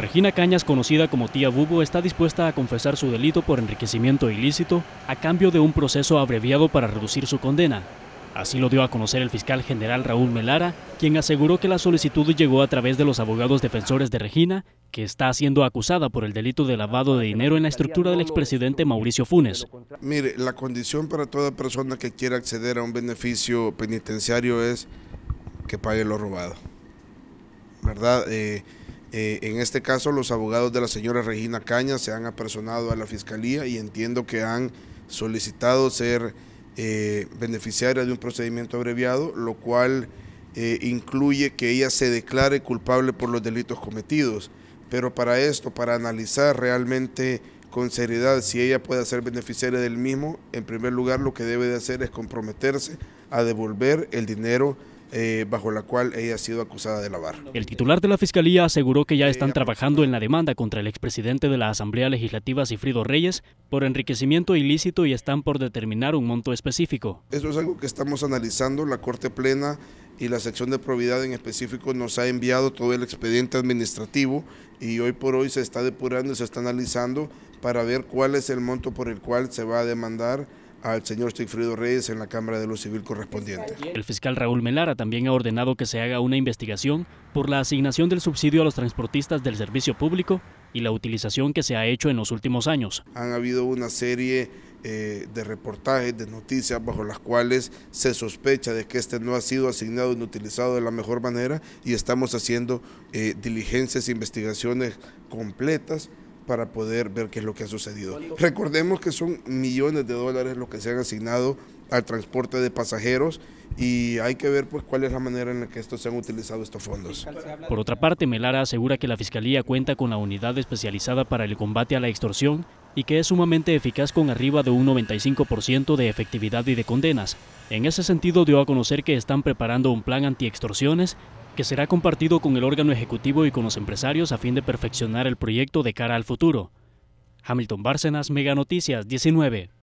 Regina Cañas, conocida como tía Bubo, está dispuesta a confesar su delito por enriquecimiento ilícito a cambio de un proceso abreviado para reducir su condena. Así lo dio a conocer el fiscal general Raúl Melara, quien aseguró que la solicitud llegó a través de los abogados defensores de Regina, que está siendo acusada por el delito de lavado de dinero en la estructura del expresidente Mauricio Funes. Mire, la condición para toda persona que quiera acceder a un beneficio penitenciario es que pague lo robado. ¿Verdad? Eh, eh, en este caso, los abogados de la señora Regina Caña se han apersonado a la fiscalía y entiendo que han solicitado ser eh, beneficiaria de un procedimiento abreviado, lo cual eh, incluye que ella se declare culpable por los delitos cometidos. Pero para esto, para analizar realmente con seriedad si ella puede ser beneficiaria del mismo, en primer lugar lo que debe de hacer es comprometerse a devolver el dinero eh, bajo la cual ella ha sido acusada de lavar. El titular de la Fiscalía aseguró que ya eh, están trabajando en la demanda contra el expresidente de la Asamblea Legislativa, Cifrido Reyes, por enriquecimiento ilícito y están por determinar un monto específico. Eso es algo que estamos analizando. La Corte Plena y la sección de probidad en específico nos ha enviado todo el expediente administrativo y hoy por hoy se está depurando y se está analizando para ver cuál es el monto por el cual se va a demandar al señor Sigfrido Reyes en la Cámara de los Civil correspondiente. El fiscal Raúl Melara también ha ordenado que se haga una investigación por la asignación del subsidio a los transportistas del servicio público y la utilización que se ha hecho en los últimos años. Han habido una serie eh, de reportajes, de noticias bajo las cuales se sospecha de que este no ha sido asignado y utilizado de la mejor manera y estamos haciendo eh, diligencias, investigaciones completas para poder ver qué es lo que ha sucedido. Recordemos que son millones de dólares los que se han asignado al transporte de pasajeros y hay que ver pues cuál es la manera en la que estos se han utilizado estos fondos. Por otra parte, Melara asegura que la Fiscalía cuenta con la unidad especializada para el combate a la extorsión y que es sumamente eficaz con arriba de un 95% de efectividad y de condenas. En ese sentido dio a conocer que están preparando un plan anti-extorsiones que será compartido con el órgano ejecutivo y con los empresarios a fin de perfeccionar el proyecto de cara al futuro. Hamilton Bárcenas, Mega Noticias 19.